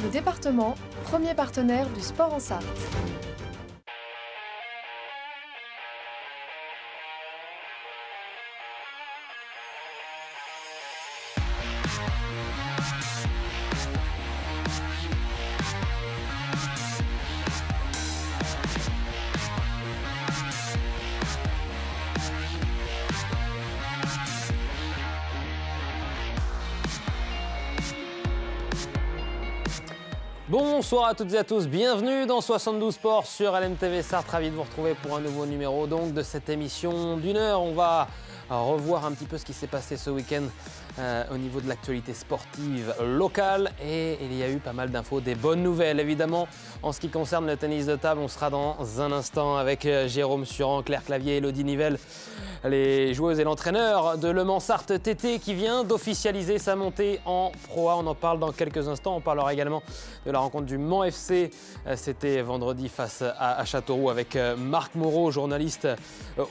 Le département, premier partenaire du sport en Sarthe. Bonsoir à toutes et à tous, bienvenue dans 72 Sports sur LMTV Sartre, ravi de vous retrouver pour un nouveau numéro donc de cette émission d'une heure. On va revoir un petit peu ce qui s'est passé ce week-end euh, au niveau de l'actualité sportive locale et il y a eu pas mal d'infos, des bonnes nouvelles évidemment. En ce qui concerne le tennis de table, on sera dans un instant avec euh, Jérôme Suran, Claire Clavier, Elodie Nivelle les joueuses et l'entraîneur de Le Mansart TT qui vient d'officialiser sa montée en Pro On en parle dans quelques instants. On parlera également de la rencontre du Mans FC. Euh, c'était vendredi face à Châteauroux avec euh, Marc Moreau, journaliste euh,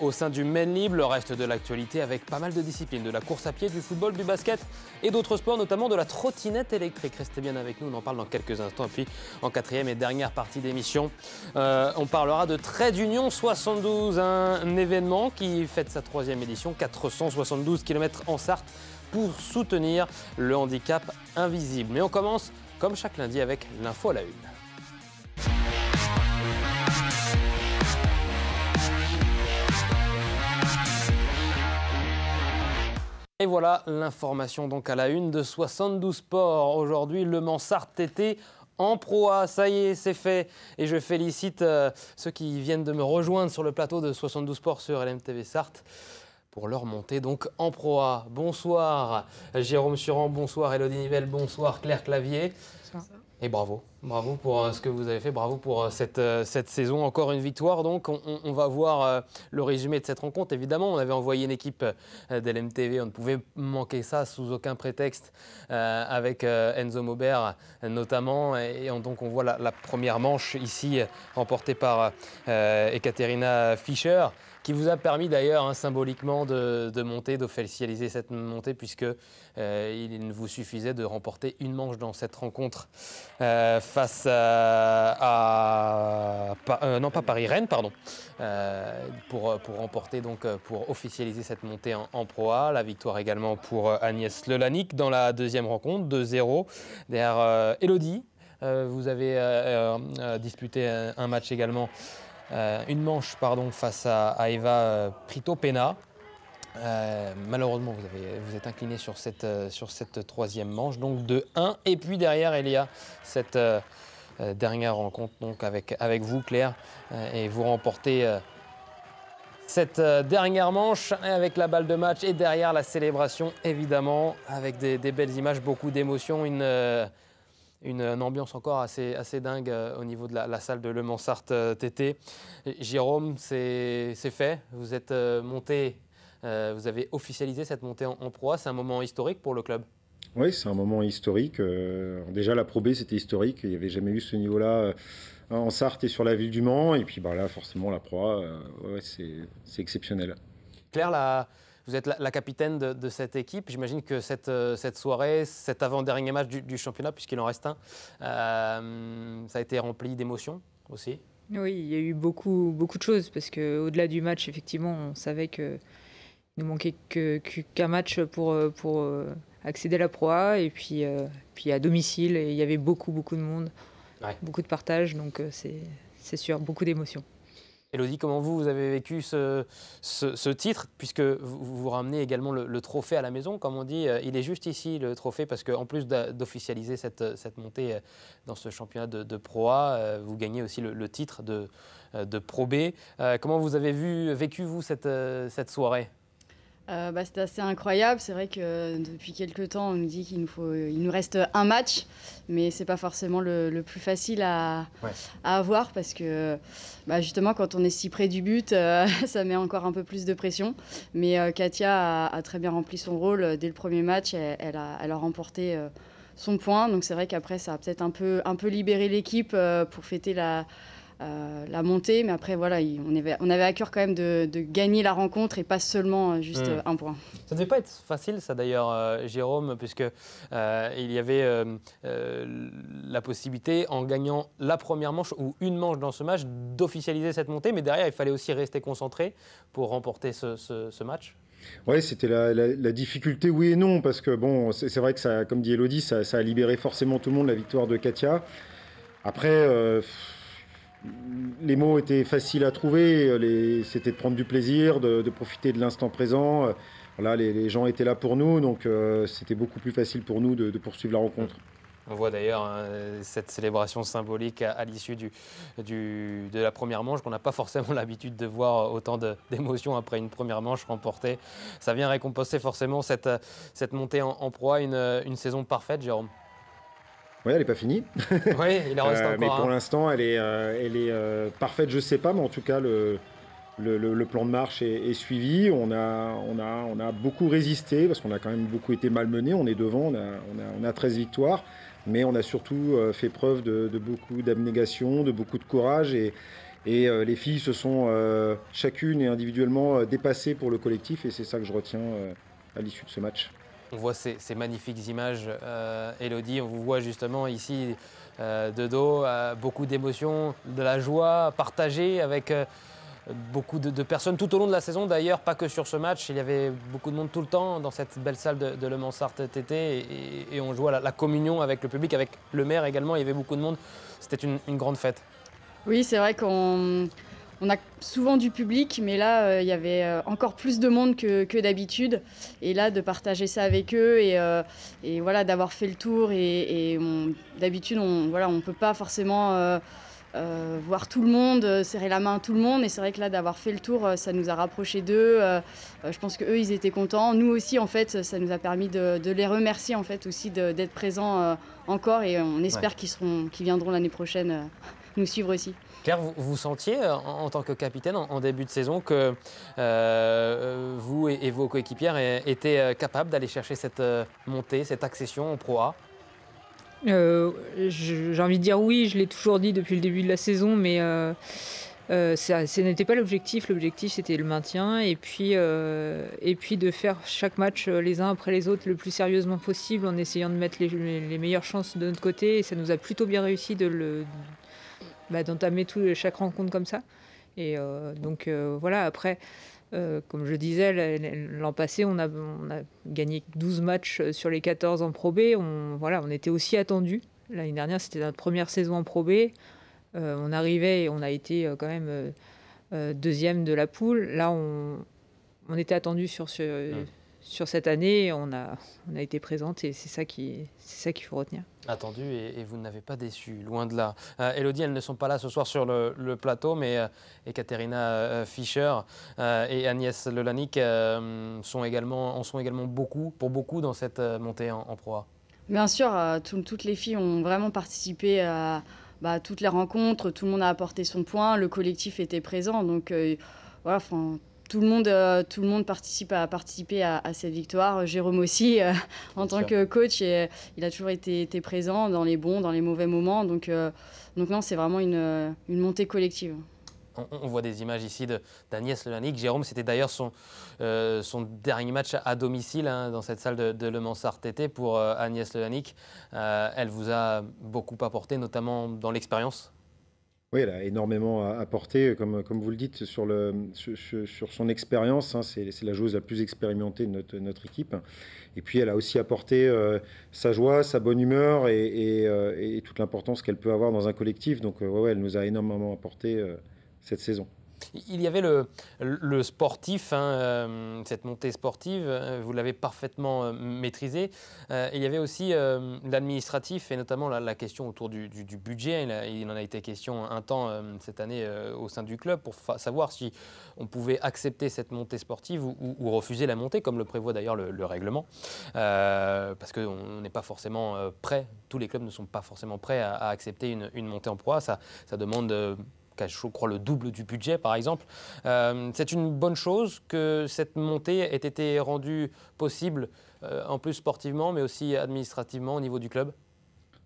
au sein du Maine Libre. Le reste de l'actualité avec pas mal de disciplines, de la course à pied, du football, du basket et d'autres sports, notamment de la trottinette électrique. Restez bien avec nous, on en parle dans quelques instants. Et puis en quatrième et dernière partie d'émission, on parlera de Trade Union 72, un événement qui fête sa troisième édition, 472 km en Sarthe pour soutenir le handicap invisible. Mais on commence, comme chaque lundi, avec l'info à la une. Et voilà l'information donc à la une de 72 sports. Aujourd'hui, Le mans TT en proie, Ça y est, c'est fait. Et je félicite euh, ceux qui viennent de me rejoindre sur le plateau de 72 Sports sur LMTV Sarthe pour leur montée donc en proa. Bonsoir Jérôme Suran, bonsoir Elodie Nivelle, bonsoir Claire Clavier. Et bravo, bravo pour euh, ce que vous avez fait, bravo pour euh, cette, euh, cette saison. Encore une victoire, donc on, va voir le résumé de cette rencontre. Évidemment, on avait envoyé une équipe l'MTV, on ne pouvait manquer ça sous aucun prétexte avec Enzo Maubert notamment. Et, donc on voit la, première manche ici remportée par Ekaterina Fischer. Il vous a permis d'ailleurs hein, symboliquement de, monter, d'officialiser cette montée, puisque euh, il ne vous suffisait de remporter une manche dans cette rencontre euh, face à, euh, non pas Paris Rennes pardon pour, pour remporter donc pour officialiser cette montée en, Pro A. La victoire également pour Agnès Lelanic dans la deuxième rencontre 2-0 derrière Elodie. vous avez disputé un match également euh, une manche pardon, face à, Eva euh, Pritopena. Euh, malheureusement, vous, vous êtes incliné euh, sur cette, troisième manche, donc de 1. Et puis derrière, il y a cette dernière rencontre donc avec, vous, Claire, et vous remportez cette dernière manche avec la balle de match et derrière la célébration, évidemment, avec des, des belles images, beaucoup d'émotions, une une, ambiance encore assez, assez dingue euh, au niveau de la, salle de Le Mans Sarthe euh, TT. Jérôme, c'est fait. Vous êtes euh, monté, vous avez officialisé cette montée en, proie. C'est un moment historique pour le club Oui, c'est un moment historique. déjà, la Pro c'était historique. Il n'y avait jamais eu ce niveau-là en Sarthe et sur la ville du Mans. Et puis bah, là, forcément, la proie, c'est exceptionnel. Claire, la. Vous êtes la, capitaine de, cette équipe. J'imagine que cette, euh, cette soirée, cet avant-dernier match du, championnat, puisqu'il en reste un, euh, ça a été rempli d'émotions aussi. Oui, il y a eu beaucoup, beaucoup de choses parce qu'au-delà du match, effectivement, on savait qu'il ne manquait qu'un match pour, euh, pour accéder à la proie et puis, puis à domicile. Et il y avait beaucoup, beaucoup de monde, beaucoup de partage. Donc c'est sûr, beaucoup d'émotions. Elodie, comment vous, avez vécu ce, titre, puisque vous, vous ramenez également le, trophée à la maison, comme on dit, euh, il est juste ici le trophée, parce qu'en plus d'officialiser cette, montée euh, dans ce championnat de, de Pro A, euh, vous gagnez aussi le, titre de, de Pro B. Comment vous avez vécu, vous, cette soirée euh, bah, c'est assez incroyable. C'est vrai que euh, depuis quelques temps, on nous dit qu'il nous, faut, il nous reste un match, mais ce n'est pas forcément le, plus facile à, avoir parce que bah, justement, quand on est si près du but, euh, ça met encore un peu plus de pression. Mais Katia a, très bien rempli son rôle dès le premier match. Elle, a, remporté son point. Donc c'est vrai qu'après, ça a peut-être un peu, un peu libéré l'équipe pour fêter la euh, la montée. Mais après, voilà, on avait, on avait à cœur quand même de, gagner la rencontre et pas seulement euh, juste hmm. euh, un point. Ça ne devait pas être facile, ça d'ailleurs, Jérôme, puisque il y avait la possibilité, en gagnant la première manche ou une manche dans ce match, d'officialiser cette montée. Mais derrière, il fallait aussi rester concentré pour remporter ce, match. Oui, c'était la, difficulté, oui et non, parce que bon, c'est vrai que ça, comme dit Elodie, ça, a libéré forcément tout le monde la victoire de Katia. Après, les mots étaient faciles à trouver. C'était de prendre du plaisir, de, profiter de l'instant présent. Voilà, euh, les, gens étaient là pour nous, donc euh, c'était beaucoup plus facile pour nous de, poursuivre la rencontre. On voit d'ailleurs hein, cette célébration symbolique à, l'issue de la première manche qu'on n'a pas forcément l'habitude de voir autant d'émotions après une première manche remportée. Ça vient récompenser forcément cette, montée en, proie, une saison parfaite, Jérôme. Oui, elle n'est pas finie. oui, il en reste euh, encore. Mais pour l'instant, elle est, euh, elle est euh, parfaite, je ne sais pas, mais en tout cas, le, le, plan de marche est, suivi. On a, on, a, on a, beaucoup résisté parce qu'on a quand même beaucoup été malmené. On est devant, on a, 13 victoires, mais on a surtout fait preuve de, beaucoup d'abnégation, de beaucoup de courage. Et, et les filles se sont chacune et individuellement dépassées pour le collectif. Et c'est ça que je retiens à l'issue de ce match. On voit ces, magnifiques images, euh, Elodie. On vous voit justement ici euh, de dos, euh, beaucoup d'émotions, de la joie partagée avec beaucoup de, personnes tout au long de la saison. D'ailleurs, pas que sur ce match, il y avait beaucoup de monde tout le temps dans cette belle salle de, Le Mansart TT et, et, on jouait la, la, communion avec le public, avec le maire également. Il y avait beaucoup de monde. C'était une grande fête. Oui, c'est vrai qu'on on a souvent du public, mais là, euh, il y avait euh, encore plus de monde que, d'habitude. Et là, de partager ça avec eux et, euh, voilà, d'avoir fait le tour. Et, d'habitude, on voilà, ne peut pas forcément voir tout le monde, serrer la main à tout le monde. Et c'est vrai que là, d'avoir fait le tour, ça nous a rapprochés d'eux. je pense qu'eux, ils étaient contents. Nous aussi, en fait, ça nous a permis de, les remercier, en fait, aussi d'être présents encore. Et on espère qu'ils viendront l'année prochaine nous suivre aussi. Claire, vous, sentiez euh, en, tant que capitaine en, début de saison que euh, euh, vous et, vos coéquipières étaient capables d'aller chercher cette montée, cette accession en Pro A J'ai envie de dire oui, je l'ai toujours dit depuis le début de la saison, mais ce n'était pas l'objectif. L'objectif, c'était le maintien et puis, de faire chaque match les uns après les autres le plus sérieusement possible en essayant de mettre les meilleures chances de notre côté. Et ça nous a plutôt bien réussi de le, bah, d'entamer tout, chaque rencontre comme ça. Et euh, donc euh, voilà, après, euh, comme je disais, l'an passé, on a, on a, gagné 12 matchs sur les 14 en Pro B. On, voilà, on était aussi attendu. L'année dernière, c'était notre première saison en Pro B. on arrivait et on a été quand même deuxième de la poule. Là, on, on était attendu sur ce sur cette année, on a, on a été présente et c'est ça qu'il faut retenir. Attendu et, et vous n'avez pas déçu, loin de là. Élodie, euh, Elodie, elles ne sont pas là ce soir sur le, plateau, mais euh, ekaterina euh, Fischer et Agnès lolanik sont également, en sont également beaucoup, pour beaucoup dans cette montée en, proie. Bien sûr, toutes les filles ont vraiment participé à bah, toutes les rencontres, tout le monde a apporté son point, le collectif était présent, donc voilà, enfin tout le monde, euh, tout le monde participe à, participer à, cette victoire. Euh, Jérôme aussi, euh, en tant que coach, il a toujours été, présent dans les bons, dans les mauvais moments. Donc, donc non, c'est vraiment une, montée collective. On, voit des images ici d'Agnès Lelanic. Jérôme, c'était d'ailleurs son, dernier match à domicile hein, dans cette salle de, Le Mans RTT pour Agnès Lelanic. elle vous a beaucoup apporté, notamment dans l'expérience oui, elle a énormément apporté, euh, comme, comme vous le dites, sur, le, sur, son expérience. Hein, c'est, la joueuse la plus expérimentée de notre, équipe. Et puis, elle a aussi apporté euh, sa joie, sa bonne humeur euh, et, toute l'importance qu'elle peut avoir dans un collectif. Donc, elle nous a énormément apporté cette saison. Il y avait le, sportif, hein, euh, cette montée sportive, euh, vous l'avez parfaitement euh, maîtrisée. il y avait aussi l'administratif et notamment la, question autour du, budget. Il, en a été question un temps cette année au sein du club pour savoir si on pouvait accepter cette montée sportive ou, refuser la montée, comme le prévoit d'ailleurs le, règlement, parce qu'on n'est pas forcément prêt, tous les clubs ne sont pas forcément prêts à, accepter une, montée en proie. Ça, demande je crois, le double du budget, par exemple. Euh, c'est une bonne chose que cette montée ait été rendue possible, euh, en plus sportivement, mais aussi administrativement au niveau du club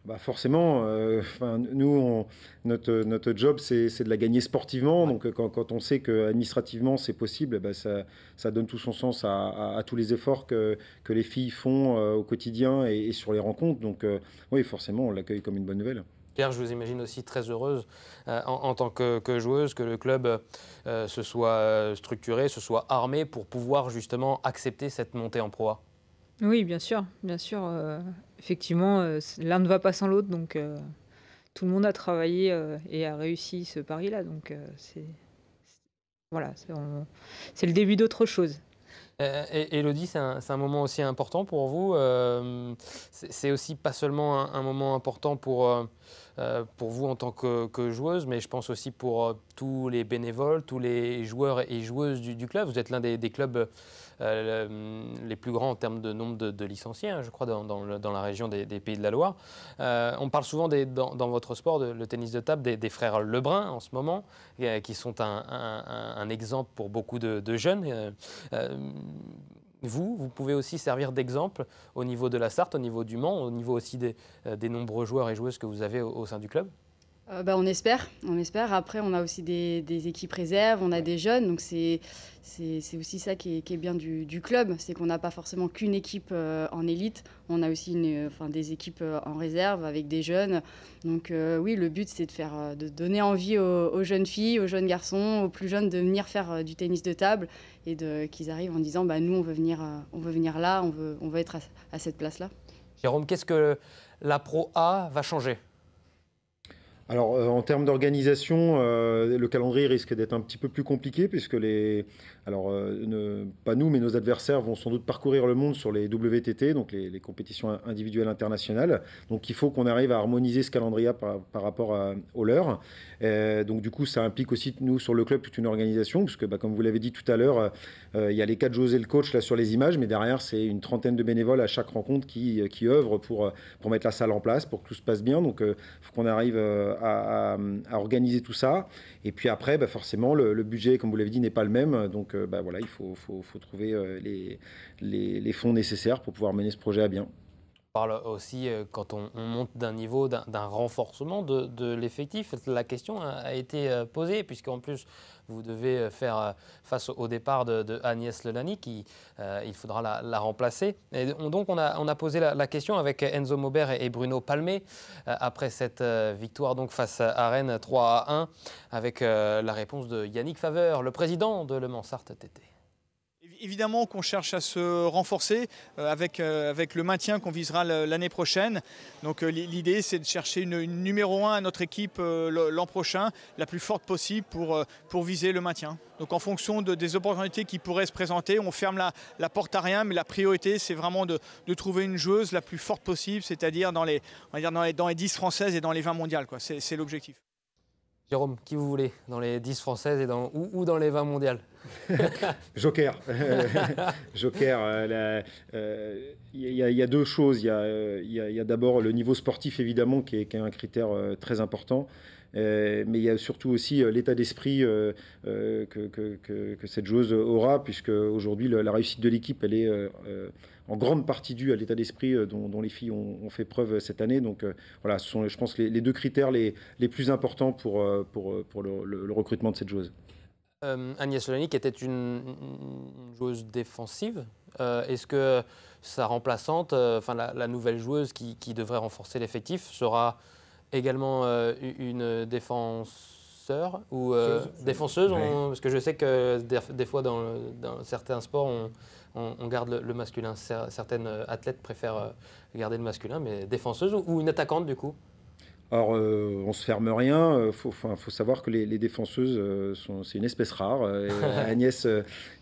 bah forcément, euh, enfin, nous, notre, notre job, c'est, de la gagner sportivement. Donc, quand, on sait qu'administrativement c'est possible, eh ben, ça, donne tout son sens à, tous les efforts que, que les filles font au quotidien et, sur les rencontres. Donc, oui, forcément, on l'accueille comme une bonne nouvelle. Pierre, je vous imagine aussi très heureuse euh, en, tant que, joueuse, que le club euh, se soit euh, structuré, se soit armé pour pouvoir justement accepter cette montée en proie. Oui, bien sûr, bien sûr. effectivement, l'un ne va pas sans l'autre, donc tout le monde a travaillé et a réussi ce pari-là, donc c'est voilà, c'est le début d'autre chose. Euh, Elodie, c'est un, moment aussi important pour vous. Euh, c'est aussi pas seulement un, moment important pour, euh, pour vous en tant que, joueuse, mais je pense aussi pour tous les bénévoles, tous les joueurs et joueuses du, club. Vous êtes l'un des, clubs euh, les plus grands en termes de nombre de, licenciés, hein, je crois, dans, la région des, Pays de la Loire. Euh, on parle souvent des, dans, dans, votre sport, le tennis de table, des, frères Lebrun en ce moment, euh, qui sont un, exemple pour beaucoup de, jeunes vous, vous pouvez aussi servir d'exemple au niveau de la Sarthe, au niveau du Mans, au niveau aussi des, nombreux joueurs et joueuses que vous avez au sein du club euh, bah, on espère, on espère. Après, on a aussi des, équipes réserves, on a des jeunes, donc c'est aussi ça qui est, bien du, club, c'est qu'on n'a pas forcément qu'une équipe euh, en élite, on a aussi euh, des équipes en réserve avec des jeunes. Donc oui, le but c'est de faire, de donner envie aux, jeunes filles, aux jeunes garçons, aux plus jeunes de venir faire du tennis de table et qu'ils arrivent en disant, bah nous on veut venir, on veut venir là, on veut, on être à cette place là. Jérôme, qu'est-ce que la Pro A va changer alors, euh, en termes d'organisation, euh, le calendrier risque d'être un petit peu plus compliqué puisque les, alors euh, pas nous, mais nos adversaires vont sans doute parcourir le monde sur les WTT, donc les, compétitions individuelles internationales. Donc, il faut qu'on arrive à harmoniser ce calendrier par, par rapport à, au leur. donc, du coup, ça implique aussi nous sur le club toute une organisation, puisque, bah, comme vous l'avez dit tout à l'heure, il y a les quatre José le coach là sur les images, mais derrière, c'est une trentaine de bénévoles à chaque rencontre qui, qui œuvrent pour pour mettre la salle en place, pour que tout se passe bien. Donc, il faut qu'on arrive à, organiser tout ça. Et puis après, bah, forcément, le, budget, comme vous l'avez dit, n'est pas le même. Donc euh, bah, voilà, il faut, trouver euh, les fonds nécessaires pour pouvoir mener ce projet à bien. On parle aussi, euh, quand on, monte d'un niveau, d'un renforcement de, l'effectif. La question a, été euh, posée, puisqu'en plus, vous devez euh, faire face au départ de, Agnès Lelani, qui il faudra la, remplacer. Et donc, on a, posé la, question avec Enzo Maubert et, Bruno Palmé, après cette victoire donc, face à Rennes 3 à 1, avec la réponse de Yannick Faveur, le président de Le Mansart TT évidemment qu'on cherche à se renforcer euh, avec, euh, avec le maintien qu'on visera l'année prochaine. Donc euh, l'idée, c'est de chercher une, numéro 1 à notre équipe l'an prochain, la plus forte possible pour, pour viser le maintien. Donc en fonction des opportunités qui pourraient se présenter, on ferme la, porte à rien, mais la priorité, c'est vraiment de, trouver une joueuse la plus forte possible, c'est-à-dire dans les, dans dans les 10 françaises et dans les 20 mondiales. C'est l'objectif. Jérôme, qui vous voulez dans les 10 françaises et dans, ou, dans les 20 mondiales Joker. Joker. Il euh, euh, y, a deux choses. Il euh, y a, d'abord le niveau sportif, évidemment, qui est, qui est un critère très important. Euh, mais il y a surtout aussi euh, l'état d'esprit euh, que, cette joueuse aura, puisque aujourd'hui la, réussite de l'équipe, elle est en grande partie due à l'état d'esprit dont, les filles ont, fait preuve cette année. Donc voilà, ce sont, je pense, les, les deux critères les, plus importants pour, pour, le, recrutement de cette joueuse. Agnès Solonic était une, joueuse défensive. Est-ce que sa remplaçante, enfin la, nouvelle joueuse qui, qui devrait renforcer l'effectif, sera également euh, une défenseur ou euh, défenseuse, parce que je sais que des, fois dans, certains sports, on, garde le, masculin. Certaines athlètes préfèrent euh, garder le masculin, mais défenseuse ou une attaquante du coup Or, on euh, on se ferme rien. Euh, il faut, savoir que les, défenseuses, euh, c'est une espèce rare. Agnès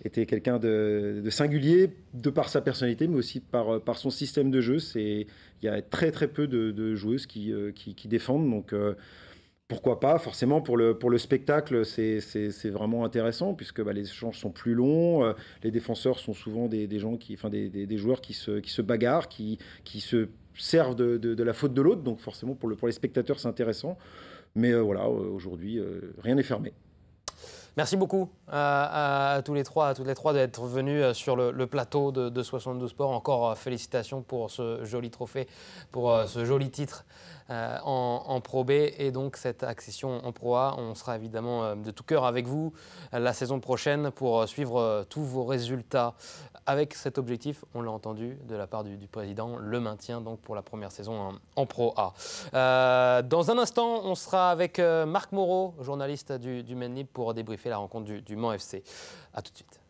était quelqu'un de, singulier, de par sa personnalité, mais aussi par, par son système de jeu. Il y a très très peu de, joueuses qui, qui, défendent. Donc, pourquoi pas Forcément, pour le, pour le spectacle, c'est vraiment intéressant, puisque bah, les échanges sont plus longs. les défenseurs sont souvent des, gens qui, des, joueurs qui se, qui se bagarrent, qui, qui se servent de, la faute de l'autre. Donc forcément, pour, le, les spectateurs, c'est intéressant. Mais euh, voilà, euh, aujourd'hui, euh, rien n'est fermé. Merci beaucoup à, tous les trois, à toutes les trois d'être venus sur le, plateau de, de, 72 Sports. Encore félicitations pour ce joli trophée, pour ce joli titre euh, en, Pro B et donc cette accession en Pro A. On sera évidemment euh, de tout cœur avec vous euh, la saison prochaine pour suivre tous vos résultats avec cet objectif, on l'a entendu de la part du, président, le maintien donc pour la première saison en, Pro A. dans un instant, on sera avec Marc Moreau, journaliste du, du pour débriefer la rencontre du, du Mans FC. A tout de suite.